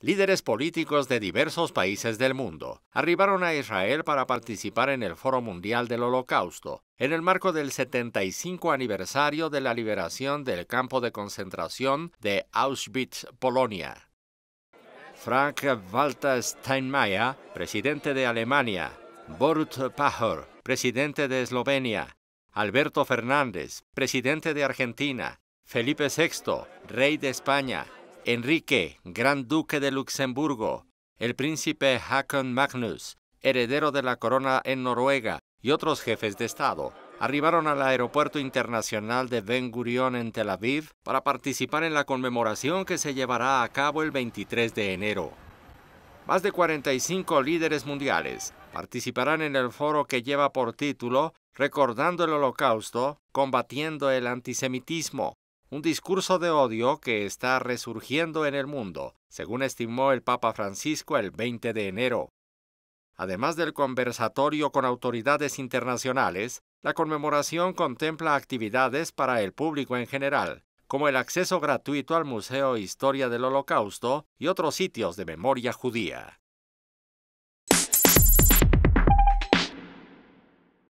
Líderes políticos de diversos países del mundo arribaron a Israel para participar en el Foro Mundial del Holocausto, en el marco del 75 aniversario de la liberación del campo de concentración de Auschwitz, Polonia. Frank Walter Steinmeier, presidente de Alemania, Borut Pahor, presidente de Eslovenia, Alberto Fernández, presidente de Argentina, Felipe VI, rey de España, Enrique, Gran Duque de Luxemburgo, el príncipe Hakon Magnus, heredero de la corona en Noruega, y otros jefes de Estado arribaron al Aeropuerto Internacional de Ben Gurion en Tel Aviv para participar en la conmemoración que se llevará a cabo el 23 de enero. Más de 45 líderes mundiales participarán en el foro que lleva por título Recordando el Holocausto, combatiendo el antisemitismo, un discurso de odio que está resurgiendo en el mundo, según estimó el Papa Francisco el 20 de enero. Además del conversatorio con autoridades internacionales, la conmemoración contempla actividades para el público en general, como el acceso gratuito al Museo Historia del Holocausto y otros sitios de memoria judía.